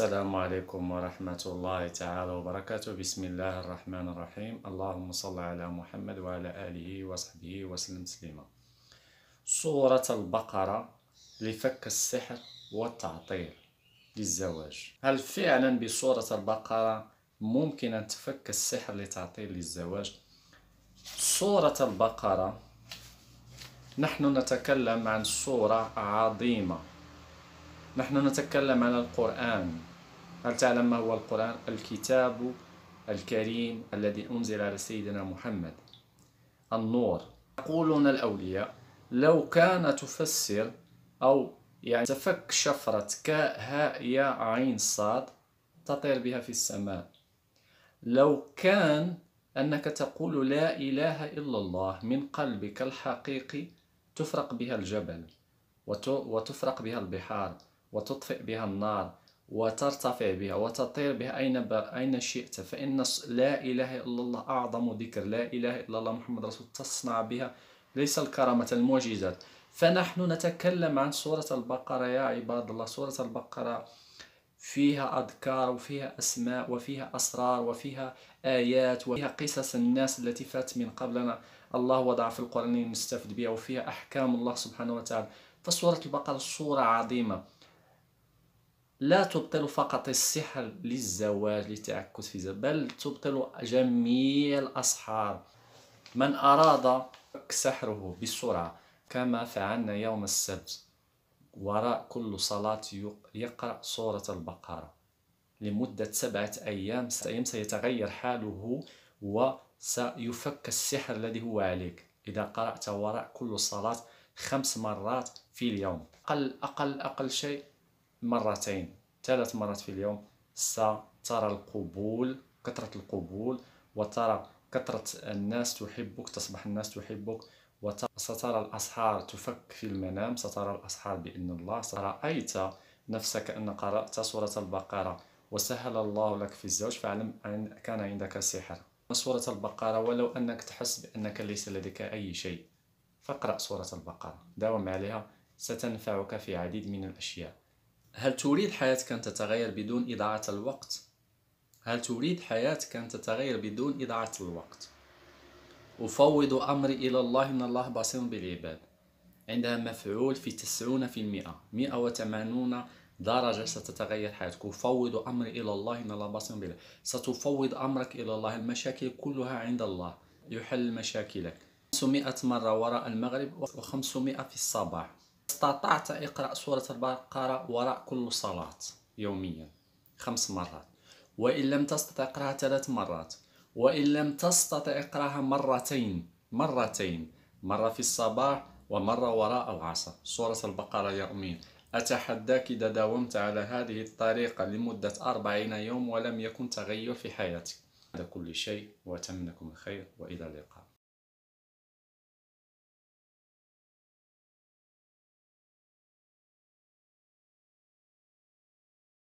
السلام عليكم ورحمة الله تعالى وبركاته بسم الله الرحمن الرحيم اللهم صل على محمد وعلى آله وصحبه وسلم تسليما سورة البقرة لفك السحر والتعطيل للزواج هل فعلا بسورة البقرة ممكن أن تفك السحر لتعطيل للزواج سورة البقرة نحن نتكلم عن سورة عظيمة نحن نتكلم عن القرآن هل تعلم ما هو القرآن؟ الكتاب الكريم الذي أنزل على سيدنا محمد النور يقولون الأولياء لو كان تفسر أو يعني تفك شفرة كاء ياء عين صاد تطير بها في السماء لو كان أنك تقول لا إله إلا الله من قلبك الحقيقي تفرق بها الجبل وتفرق بها البحار وتطفئ بها النار وترتفع بها وتطير بها أين أين شئت فإن لا إله إلا الله أعظم ذكر لا إله إلا الله محمد رسول تصنع بها ليس الكرامة المعجزات فنحن نتكلم عن سورة البقرة يا عباد الله سورة البقرة فيها أذكار وفيها أسماء وفيها أسرار وفيها آيات وفيها قصص الناس التي فات من قبلنا الله وضع في القرآن نستفد بها وفيها أحكام الله سبحانه وتعالى فسورة البقرة سورة عظيمة لا تبطل فقط السحر للزواج للتعكس في زواج بل تبطل جميع الأسحار من أراد سحره بسرعة كما فعلنا يوم السبت وراء كل صلاة يقرأ سورة البقرة لمدة سبعة أيام أيام سيتغير حاله وسيفك السحر الذي هو عليك إذا قرأت وراء كل صلاة خمس مرات في اليوم أقل أقل أقل شيء مرتين ثلاث مرات في اليوم سترى القبول كثرة القبول وترى كثرة الناس تحبك تصبح الناس تحبك وسترى الأسحار تفك في المنام سترى الأسحار بإذن الله رأيت نفسك أن قرأت سورة البقرة وسهل الله لك في الزوج فاعلم أن كان عندك سحر سورة البقرة ولو أنك تحس بأنك ليس لديك أي شيء فاقرأ سورة البقرة داوم عليها ستنفعك في عديد من الأشياء هل تريد حياتك أن تتغير بدون إضاعة الوقت؟ هل تريد حياتك أن تتغير بدون إضاعة الوقت؟ أفوض أمري إلى الله إن الله بصير بالعباد عندها مفعول في تسعون في المئة مئة وثمانون درجة ستتغير حياتك أفوض أمري إلى الله إن الله بصير بالعباد ستفوض أمرك إلى الله المشاكل كلها عند الله يحل مشاكلك 500 مرة وراء المغرب و500 في الصباح استطعت اقرأ سورة البقرة وراء كل صلاة يوميا خمس مرات وإن لم تستطع اقرأها ثلاث مرات وإن لم تستطع اقرأها مرتين مرتين مرة في الصباح ومرة وراء العصر سورة البقرة يوميا أتحداك إذا داومت على هذه الطريقة لمدة أربعين يوم ولم يكن تغير في حياتك هذا كل شيء وأتمنى لكم الخير وإلى اللقاء